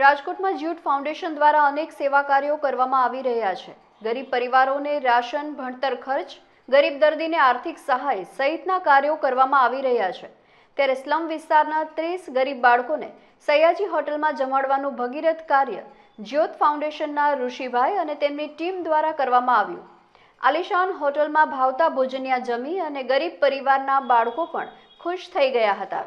રાજકોટમાં jute foundation દ્વારા અનેક સેવા કાર્યો કરવામાં આવી રહ્યા છે ગરીબ પરિવારોને રાશન ભણતર ખર્ચ ગરીબ દર્દીને આર્થિક સહાય સહિતના કાર્યો કરવામાં આવી રહ્યા છે ત્યારે સ્લમ વિસ્તારના ત્રીસ ગરીબ બાળકોને સયાજી હોટલમાં જમાડવાનું ભગીરથ કાર્ય જ્યોત ફાઉન્ડેશનના ઋષિભાઈ અને તેમની ટીમ દ્વારા કરવામાં આવ્યું આલિશાન હોટલમાં ભાવતા ભોજનિયા જમી અને ગરીબ પરિવારના બાળકો પણ ખુશ થઈ ગયા હતા